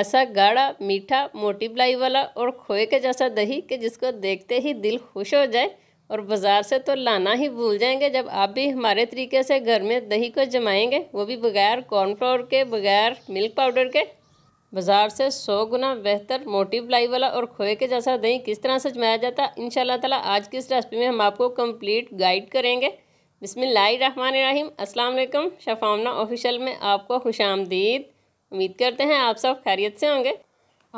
ऐसा गाढ़ा मीठा मोटी बलाई वाला और खोए के जैसा दही कि जिसको देखते ही दिल खुश हो जाए और बाज़ार से तो लाना ही भूल जाएंगे जब आप भी हमारे तरीके से घर में दही को जमाएंगे वो भी बगैर कॉर्नफ्लोर के बगैर मिल्क पाउडर के बाज़ार से सौ गुना बेहतर मोटी बलाई वाला और खोए के जैसा दही किस तरह से जमाया जाता है इन तला आज की इस रेसिपी में हम आपको कम्प्लीट गाइड करेंगे रहीम अल्लाम शफ़ामना ऑफिशल में आपको खुश आमदीद उम्मीद करते हैं आप सब खैरियत से होंगे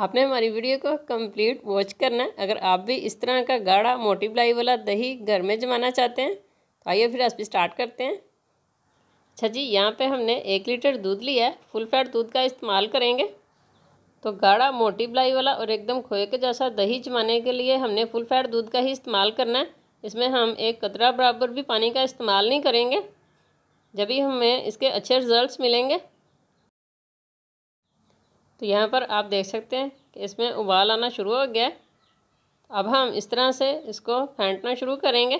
आपने हमारी वीडियो को कंप्लीट वॉच करना है अगर आप भी इस तरह का गाढ़ा मोटी प्लाई वाला दही घर में जमाना चाहते हैं तो आइए फिर रेसिपी स्टार्ट करते हैं अच्छा जी यहाँ पे हमने एक लीटर दूध लिया है फुल फैट दूध का इस्तेमाल करेंगे तो गाढ़ा मोटी बलाई वाला और एकदम खोए के जैसा दही जमाने के लिए हमने फुल फैट दूध का ही इस्तेमाल करना है इसमें हम एक कतरा बराबर भी पानी का इस्तेमाल नहीं करेंगे जब ही हमें इसके अच्छे रिजल्ट्स मिलेंगे तो यहाँ पर आप देख सकते हैं कि इसमें उबाल आना शुरू हो गया अब हम इस तरह से इसको फेंटना शुरू करेंगे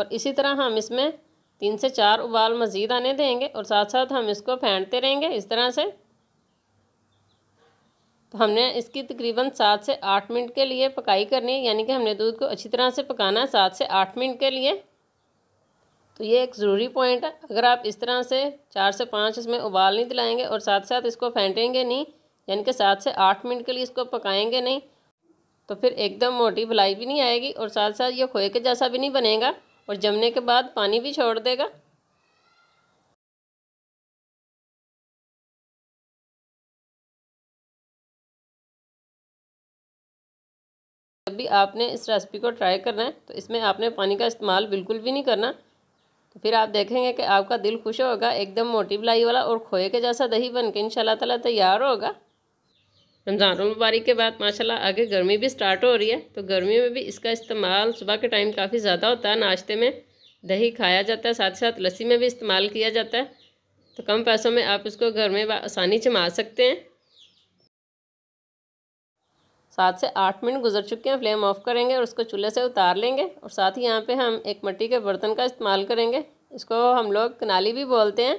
और इसी तरह हम इसमें तीन से चार उबाल मज़ीद आने देंगे और साथ साथ हम इसको फेंटते रहेंगे इस तरह से तो हमने इसकी तकरीबन सात से आठ मिनट के लिए पकाई करनी है यानी कि हमने दूध को अच्छी तरह से पकाना है सात से आठ मिनट के लिए तो ये एक ज़रूरी पॉइंट है अगर आप इस तरह से चार से पाँच इसमें उबाल नहीं दिलाएंगे और साथ साथ इसको फेंटेंगे नहीं यानी कि सात से आठ मिनट के लिए इसको पकाएंगे नहीं तो फिर एकदम मोटी भलाई भी नहीं आएगी और साथ साथ ये खोए के जैसा भी नहीं बनेगा और जमने के बाद पानी भी छोड़ देगा जब भी आपने इस रेसिपी को ट्राई करना है तो इसमें आपने पानी का इस्तेमाल बिल्कुल भी नहीं करना तो फिर आप देखेंगे कि आपका दिल खुश होगा एकदम मोटी बलाई वाला और खोए के जैसा दही बन के इन तला तैयार होगा रमज़ान मुबारक के बाद माशाल्लाह आगे गर्मी भी स्टार्ट हो रही है तो गर्मी में भी इसका इस्तेमाल सुबह के टाइम काफ़ी ज़्यादा होता है नाश्ते में दही खाया जाता है साथ ही साथ लस्सी में भी इस्तेमाल किया जाता है तो कम पैसों में आप इसको घर में आसानी से मार सकते हैं सात से आठ मिनट गुजर चुके हैं फ्लेम ऑफ करेंगे और उसको चूल्हे से उतार लेंगे और साथ ही यहाँ पे हम एक मट्टी के बर्तन का इस्तेमाल करेंगे इसको हम लोग कनाली भी बोलते हैं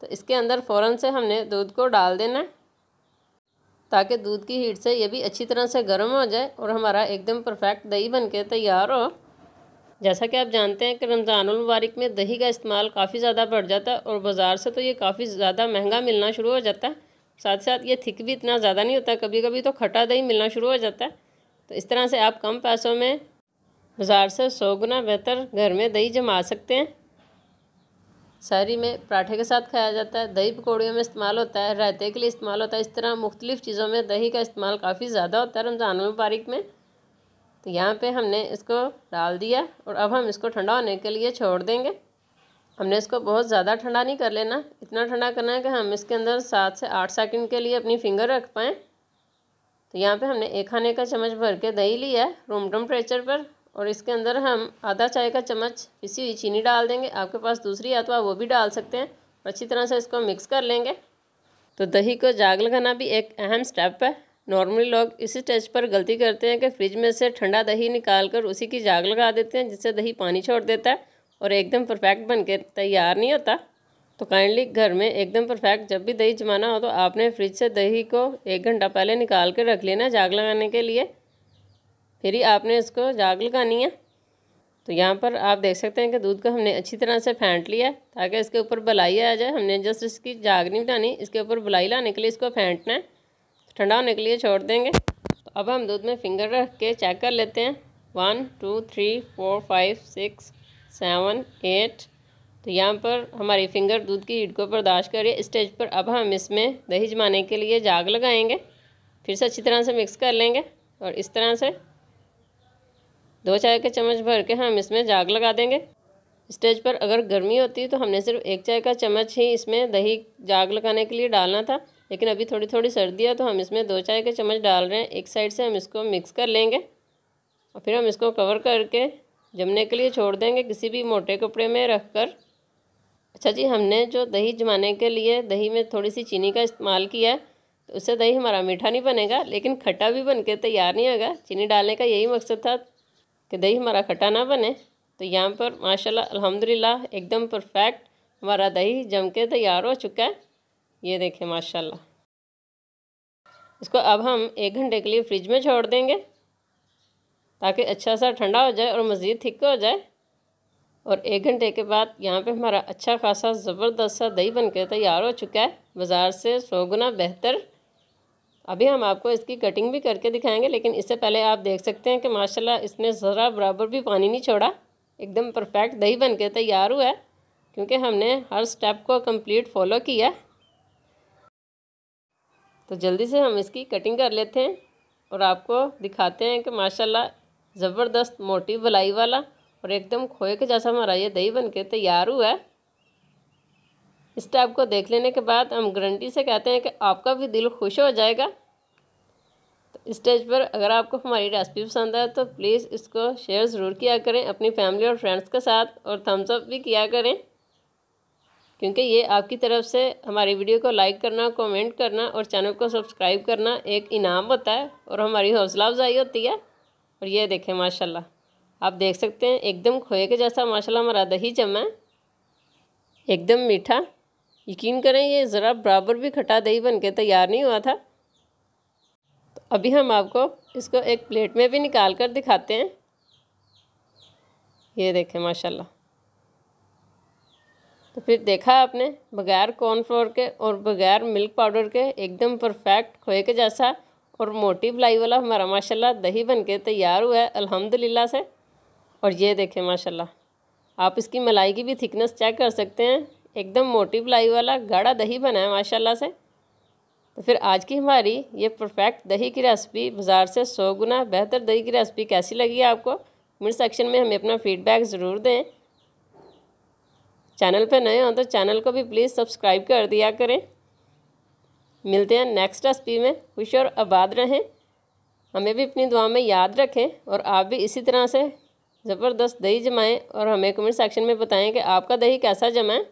तो इसके अंदर फ़ौर से हमने दूध को डाल देना है ताकि दूध की हीट से ये भी अच्छी तरह से गर्म हो जाए और हमारा एकदम परफेक्ट दही बन के तैयार हो जैसा कि आप जानते हैं कि रमज़ानुल में दही का इस्तेमाल काफ़ी ज़्यादा बढ़ जाता है और बाज़ार से तो ये काफ़ी ज़्यादा महंगा मिलना शुरू हो जाता है साथ साथ ये थिक भी इतना ज़्यादा नहीं होता कभी कभी तो खटा दही मिलना शुरू हो जाता है तो इस तरह से आप कम पैसों में बाज़ार से सौ गुना बेहतर घर में दही जमा सकते हैं सारी में पराठे के साथ खाया जाता है दही पकौड़ियों में इस्तेमाल होता है रायते के लिए इस्तेमाल होता है इस तरह मुख्तलिफ़ चीज़ों में दही का इस्तेमाल काफ़ी ज़्यादा होता है रमज़ान मुबारक में तो यहाँ पे हमने इसको डाल दिया और अब हम इसको ठंडा होने के लिए छोड़ देंगे हमने इसको बहुत ज़्यादा ठंडा नहीं कर लेना इतना ठंडा करना है कि हम इसके अंदर सात से आठ सेकंड के लिए अपनी फिंगर रख पाएँ तो यहाँ पे हमने एक खाने का चम्मच भर के दही लिया है रूम टेम्परेचर पर और इसके अंदर हम आधा चाय का चम्मच पिसी हुई चीनी डाल देंगे आपके पास दूसरी है तो वो भी डाल सकते हैं अच्छी तरह से इसको मिक्स कर लेंगे तो दही को जाग लगाना भी एक अहम स्टेप है नॉर्मली लोग इसी स्टेज पर गलती करते हैं कि फ्रिज में से ठंडा दही निकाल कर उसी की जाग लगा देते हैं जिससे दही पानी छोड़ देता है और एकदम परफेक्ट बन के तैयार नहीं होता तो काइंडली घर में एकदम परफेक्ट जब भी दही जमाना हो तो आपने फ्रिज से दही को एक घंटा पहले निकाल के रख लेना जाग लगाने के लिए फिर ही आपने इसको जाग लगानी है तो यहाँ पर आप देख सकते हैं कि दूध को हमने अच्छी तरह से फेंट लिया है ताकि इसके ऊपर बलाई आ जाए हमने जस्ट इसकी जाग नहीं बनानी इसके ऊपर बलाई लाने के लिए इसको फेंटना है ठंडा होने के लिए छोड़ देंगे तो अब हम दूध में फिंगर रख के चेक कर लेते हैं one two three four five six seven eight तो यहाँ पर हमारी फिंगर दूध की हीट को बर्दाश्त करिए स्टेज पर अब हम इसमें दही जमाने के लिए जाग लगाएंगे फिर से अच्छी तरह से मिक्स कर लेंगे और इस तरह से दो चाय के चम्मच भर के हम इसमें जाग लगा देंगे स्टेज पर अगर गर्मी होती तो हमने सिर्फ एक चाय का चम्मच ही इसमें दही जाग लगाने के लिए डालना था लेकिन अभी थोड़ी थोड़ी सर्दी है तो हम इसमें दो चाय के चम्मच डाल रहे हैं एक साइड से हम इसको मिक्स कर लेंगे और फिर हम इसको कवर करके जमने के लिए छोड़ देंगे किसी भी मोटे कपड़े में रख कर अच्छा जी हमने जो दही जमाने के लिए दही में थोड़ी सी चीनी का इस्तेमाल किया है तो उससे दही हमारा मीठा नहीं बनेगा लेकिन खट्टा भी बन के तैयार नहीं होगा चीनी डालने का यही मकसद था कि दही हमारा खट्टा ना बने तो यहाँ पर माशाल्लाह अल्हम्दुलिल्लाह एकदम परफेक्ट हमारा दही जम के तैयार हो चुका है ये देखें माशाल्लाह इसको अब हम एक घंटे के लिए फ्रिज में छोड़ देंगे ताकि अच्छा सा ठंडा हो जाए और मज़ीद थिक हो जाए और एक घंटे के बाद यहाँ पे हमारा अच्छा खासा ज़बरदस्त सा दही बन के तैयार हो चुका है बाज़ार से सौ गुना बेहतर अभी हम आपको इसकी कटिंग भी करके दिखाएंगे लेकिन इससे पहले आप देख सकते हैं कि माशाल्लाह इसने ज़रा बराबर भी पानी नहीं छोड़ा एकदम परफेक्ट दही बन के तैयार हुआ है क्योंकि हमने हर स्टेप को कंप्लीट फॉलो किया है तो जल्दी से हम इसकी कटिंग कर लेते हैं और आपको दिखाते हैं कि माशाल्लाह ज़बरदस्त मोटी भलाई वाला और एकदम खोए के जैसा हमारा ये दही बन के तैयार हुआ है इस टाइप को देख लेने के बाद हम गारंटी से कहते हैं कि आपका भी दिल खुश हो जाएगा तो स्टेज पर अगर आपको हमारी रेसिपी पसंद आए तो प्लीज़ इसको शेयर ज़रूर किया करें अपनी फैमिली और फ्रेंड्स के साथ और थम्सअप भी किया करें क्योंकि ये आपकी तरफ से हमारी वीडियो को लाइक करना कमेंट करना और चैनल को सब्सक्राइब करना एक इनाम होता है और हमारी हौसला अफजाई होती है और ये देखें माशाल्लाह आप देख सकते हैं एकदम खोए के जैसा माशाल्लाह हमारा दही जमा एकदम मीठा यकीन करें ये ज़रा बराबर भी खटा दही बन के तैयार नहीं हुआ था तो अभी हम आपको इसको एक प्लेट में भी निकाल कर दिखाते हैं ये देखें माशाल्लाह तो फिर देखा आपने बगैर कॉर्नफ्लोर के और बगैर मिल्क पाउडर के एकदम परफेक्ट खोए के जैसा और मोटी भलाई वाला हमारा माशाल्लाह दही बन के तैयार हुआ है अल्हम्दुलिल्लाह से और ये देखें माशाल्लाह आप इसकी मलाई की भी थिकनेस चेक कर सकते हैं एकदम मोटी मलाई वाला गाढ़ा दही बना है माशाल्लाह से तो फिर आज की हमारी ये परफेक्ट दही की रेसिपी बाज़ार से सौ गुना बेहतर दही की रेसिपी कैसी लगी आपको कमेंट सेक्शन में हमें अपना फ़ीडबैक ज़रूर दें चैनल पर नए हों तो चैनल को भी प्लीज़ सब्सक्राइब कर दिया करें मिलते हैं नेक्स्ट रेसिपी में खुश और आबाद रहें हमें भी अपनी दुआ में याद रखें और आप भी इसी तरह से ज़बरदस्त दही जमाएं और हमें कमेंट सेक्शन में बताएं कि आपका दही कैसा जमाएं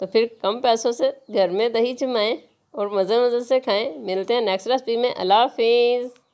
तो फिर कम पैसों से घर में दही जमाएं और मज़े मज़े से खाएं मिलते हैं नेक्स्ट रेसिपी में अल्लाह हाफिज़